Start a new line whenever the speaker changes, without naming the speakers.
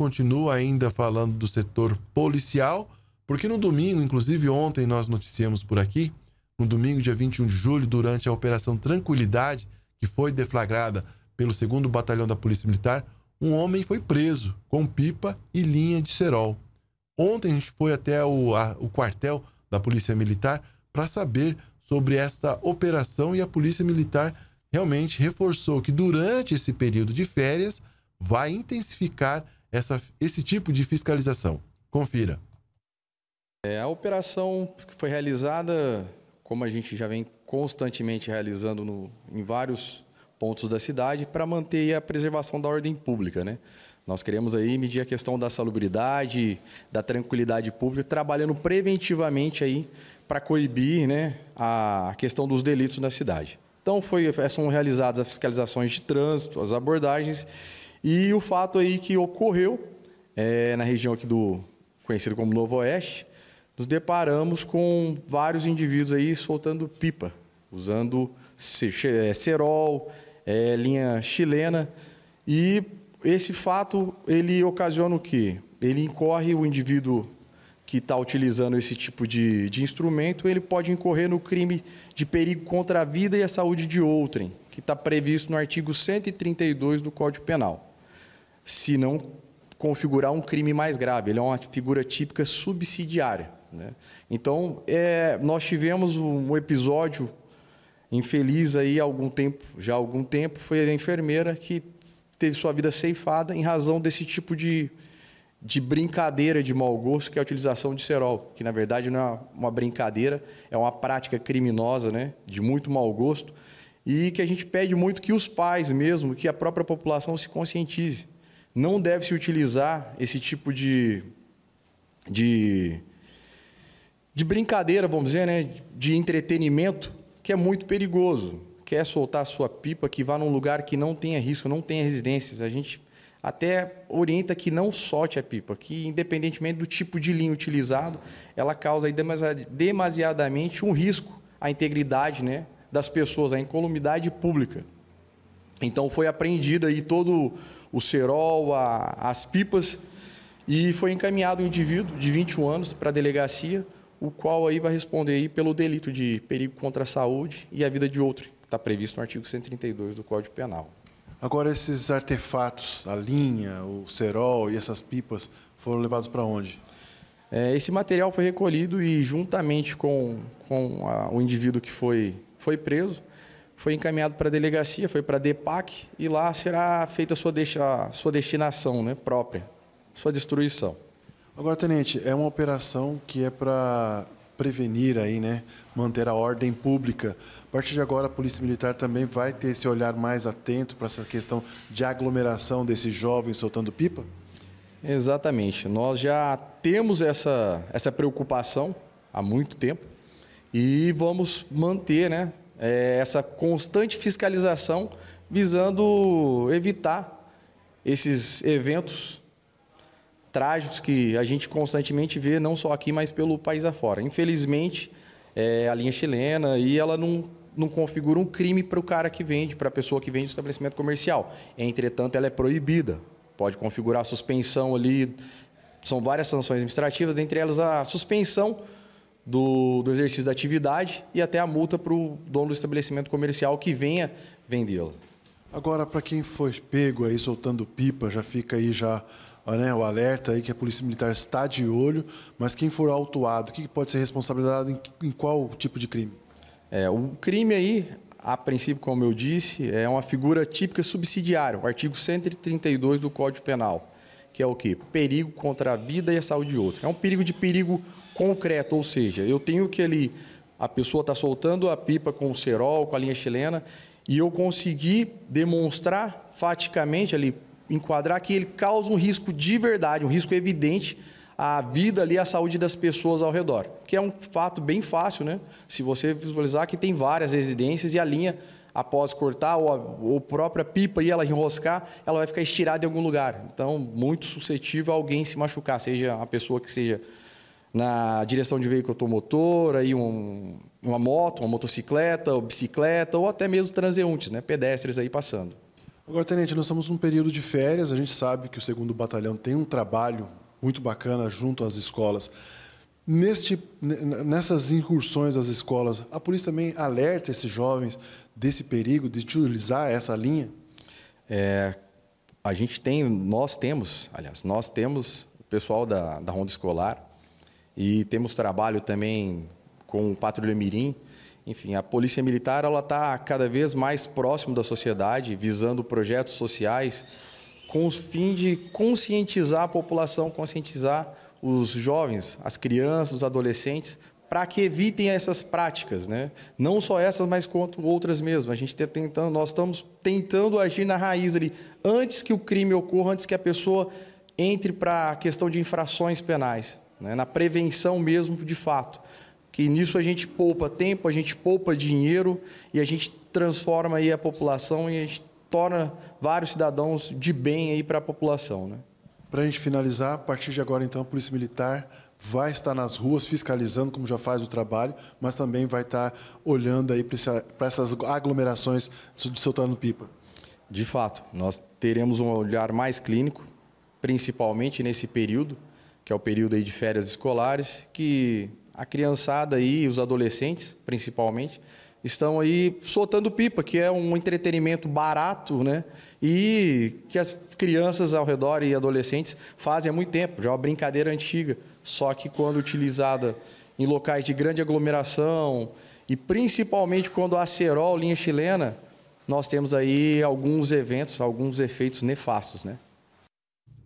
continua ainda falando do setor policial, porque no domingo, inclusive ontem nós noticiamos por aqui, no domingo, dia 21 de julho, durante a Operação Tranquilidade, que foi deflagrada pelo 2 Batalhão da Polícia Militar, um homem foi preso com pipa e linha de cerol. Ontem a gente foi até o, a, o quartel da Polícia Militar para saber sobre esta operação e a Polícia Militar realmente reforçou que durante esse período de férias vai intensificar essa, esse tipo de fiscalização? Confira.
É, a operação que foi realizada, como a gente já vem constantemente realizando no, em vários pontos da cidade, para manter a preservação da ordem pública, né? Nós queremos aí medir a questão da salubridade, da tranquilidade pública, trabalhando preventivamente aí para coibir né, a questão dos delitos na cidade. Então foi, são realizadas as fiscalizações de trânsito, as abordagens e o fato aí que ocorreu é, na região aqui do conhecido como Novo Oeste, nos deparamos com vários indivíduos aí soltando pipa, usando é, cerol, é, linha chilena. E esse fato ele ocasiona o quê? Ele incorre o indivíduo que está utilizando esse tipo de, de instrumento, ele pode incorrer no crime de perigo contra a vida e a saúde de outrem, que está previsto no artigo 132 do Código Penal se não configurar um crime mais grave. Ele é uma figura típica subsidiária. Né? Então, é, nós tivemos um episódio infeliz aí algum tempo, já há algum tempo, foi a enfermeira que teve sua vida ceifada em razão desse tipo de, de brincadeira de mau gosto, que é a utilização de cerol, que na verdade não é uma brincadeira, é uma prática criminosa, né, de muito mau gosto, e que a gente pede muito que os pais mesmo, que a própria população se conscientize não deve se utilizar esse tipo de, de, de brincadeira, vamos dizer, né? de entretenimento, que é muito perigoso. Quer soltar a sua pipa, que vá num lugar que não tenha risco, não tenha residências. A gente até orienta que não solte a pipa, que independentemente do tipo de linha utilizado, ela causa demasiadamente um risco à integridade né, das pessoas, à incolumidade pública. Então foi apreendido aí todo o cerol, a, as pipas e foi encaminhado um indivíduo de 21 anos para a delegacia, o qual aí vai responder aí pelo delito de perigo contra a saúde e a vida de outro, que está previsto no artigo 132
do Código Penal. Agora esses artefatos, a linha, o cerol e essas pipas foram levados para onde? É, esse material foi recolhido e juntamente
com, com a, o indivíduo que foi, foi preso, foi encaminhado para a delegacia, foi para a DEPAC e lá será feita a sua, deixa, a sua destinação né, própria,
sua destruição. Agora, tenente, é uma operação que é para prevenir aí, né, manter a ordem pública. A partir de agora, a Polícia Militar também vai ter esse olhar mais atento para essa questão de aglomeração desses jovens soltando pipa? Exatamente. Nós já temos essa, essa preocupação há muito
tempo e vamos manter né, é, essa constante fiscalização visando evitar esses eventos trágicos que a gente constantemente vê, não só aqui, mas pelo país afora. Infelizmente, é a linha chilena e ela não, não configura um crime para o cara que vende, para a pessoa que vende o estabelecimento comercial. Entretanto, ela é proibida. Pode configurar a suspensão ali. São várias sanções administrativas, entre elas a suspensão do, do exercício da atividade e até a multa para o dono do estabelecimento comercial que venha vendê-la.
Agora, para quem foi pego aí soltando pipa, já fica aí já né, o alerta aí que a Polícia Militar está de olho, mas quem for autuado, o que pode ser responsabilizado em, em qual tipo de crime? É, o crime aí, a princípio, como eu disse,
é uma figura típica subsidiária, o artigo 132 do Código Penal, que é o quê? Perigo contra a vida e a saúde de outro. É um perigo de perigo concreto, ou seja, eu tenho que ali, a pessoa está soltando a pipa com o cerol, com a linha chilena, e eu consegui demonstrar faticamente ali, enquadrar que ele causa um risco de verdade, um risco evidente à vida ali, à saúde das pessoas ao redor. Que é um fato bem fácil, né? Se você visualizar que tem várias residências e a linha, após cortar ou a, ou a própria pipa e ela enroscar, ela vai ficar estirada em algum lugar. Então, muito suscetível a alguém se machucar, seja a pessoa que seja na direção de veículo automotor, aí um, uma moto, uma motocicleta, ou bicicleta, ou até mesmo transeuntes, né, pedestres aí passando.
Agora, Tenente, nós estamos num período de férias, a gente sabe que o segundo Batalhão tem um trabalho muito bacana junto às escolas. Neste, nessas incursões às escolas, a polícia também alerta esses jovens desse perigo de utilizar essa linha?
É, a gente tem, nós
temos, aliás, nós
temos o pessoal da, da ronda escolar, e temos trabalho também com o Patrulha Mirim. Enfim, a Polícia Militar ela está cada vez mais próximo da sociedade, visando projetos sociais com o fim de conscientizar a população, conscientizar os jovens, as crianças, os adolescentes, para que evitem essas práticas, né? Não só essas, mas quanto outras mesmo. A gente está tentando, nós estamos tentando agir na raiz ali, antes que o crime ocorra, antes que a pessoa entre para a questão de infrações penais né, na prevenção mesmo de fato. Que nisso a gente poupa tempo, a gente poupa dinheiro e a gente transforma aí a população
e a gente torna vários cidadãos de bem aí para a população, né? Para a gente finalizar, a partir de agora então a Polícia Militar vai estar nas ruas fiscalizando, como já faz o trabalho, mas também vai estar olhando aí para essas aglomerações de soltando pipa.
De fato, nós teremos um olhar mais clínico, principalmente nesse período, que é o período aí de férias escolares, que a criançada e os adolescentes principalmente, estão aí soltando pipa, que é um entretenimento barato, né? E que as crianças ao redor e adolescentes fazem há muito tempo, já é uma brincadeira antiga, só que quando utilizada em locais de grande aglomeração e principalmente quando a linha chilena, nós temos aí alguns eventos, alguns efeitos nefastos, né?